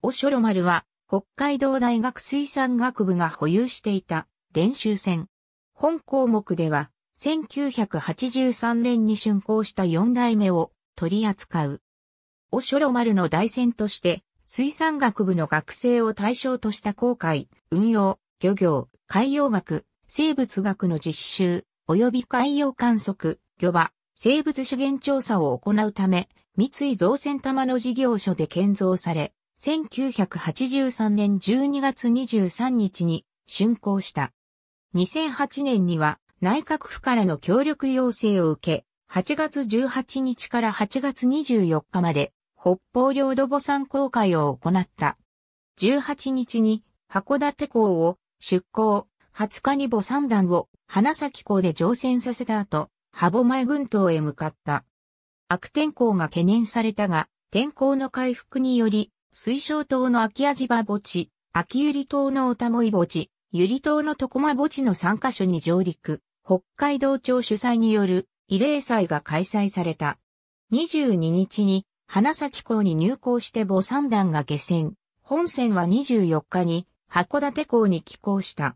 おしょろ丸は、北海道大学水産学部が保有していた練習船。本項目では、1983年に竣工した4代目を取り扱う。おしょろ丸の大船として、水産学部の学生を対象とした航海、運用、漁業、海洋学、生物学の実習、及び海洋観測、漁場、生物資源調査を行うため、三井造船玉の事業所で建造され、1983年12月23日に竣工した。2008年には内閣府からの協力要請を受け、8月18日から8月24日まで北方領土母山公開を行った。18日に函館港を出港、20日に母山団を花咲港で乗船させた後、羽母前群島へ向かった。悪天候が懸念されたが、天候の回復により、水晶島の秋味場墓地、秋百合島のおたもい墓地、百合島の床間墓地の3カ所に上陸、北海道庁主催による慰霊祭が開催された。22日に花咲港に入港して母三団が下船。本船は24日に函館港に寄港した。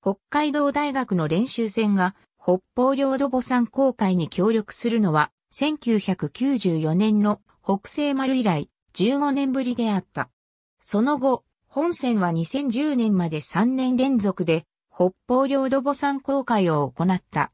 北海道大学の練習船が北方領土母山公海に協力するのは1994年の北西丸以来15年ぶりであった。その後、本船は2010年まで3年連続で北方領土母山公開を行った。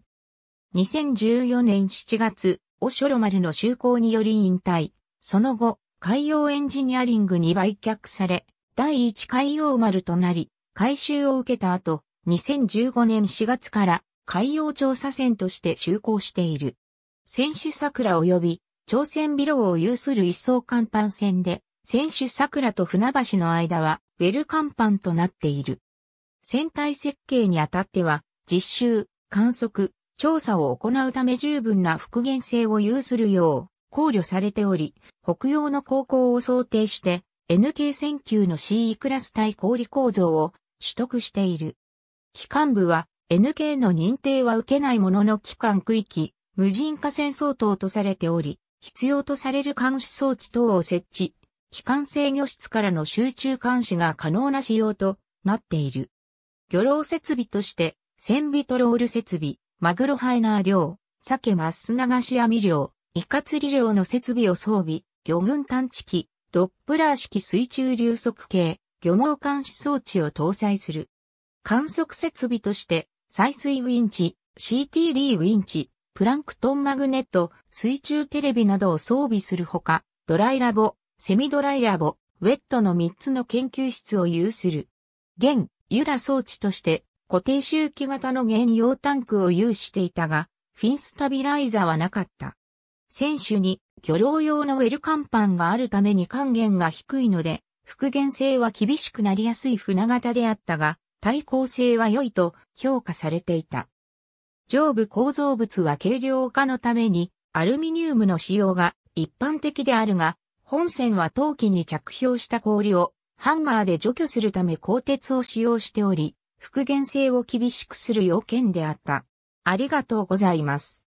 2014年7月、オショロ丸の就航により引退。その後、海洋エンジニアリングに売却され、第一海洋丸となり、回収を受けた後、2015年4月から海洋調査船として就航している。選手桜及び朝鮮ビロを有する一層甲板線で、船首桜と船橋の間は、ウェル甲板となっている。船体設計にあたっては、実習、観測、調査を行うため十分な復元性を有するよう考慮されており、北洋の航行を想定して NK1000 級の CE クラス対氷構造を取得している。機関部は NK の認定は受けないものの機関区域、無人化戦争等とされており、必要とされる監視装置等を設置、機関制御室からの集中監視が可能な仕様となっている。漁労設備として、船尾トロール設備、マグロハイナー漁、鮭マス流し網漁、イカ釣り漁の設備を装備、魚群探知機、ドップラー式水中流速計、漁網監視装置を搭載する。観測設備として、採水ウィンチ、CTD ウィンチ、プランクトンマグネット、水中テレビなどを装備するほか、ドライラボ、セミドライラボ、ウェットの3つの研究室を有する。現、ユラ装置として固定周期型の原用タンクを有していたが、フィンスタビライザーはなかった。選手に漁労用のウェルカンパンがあるために還元が低いので、復元性は厳しくなりやすい船型であったが、耐候性は良いと評価されていた。上部構造物は軽量化のためにアルミニウムの使用が一般的であるが、本線は陶器に着氷した氷をハンマーで除去するため鋼鉄を使用しており、復元性を厳しくする要件であった。ありがとうございます。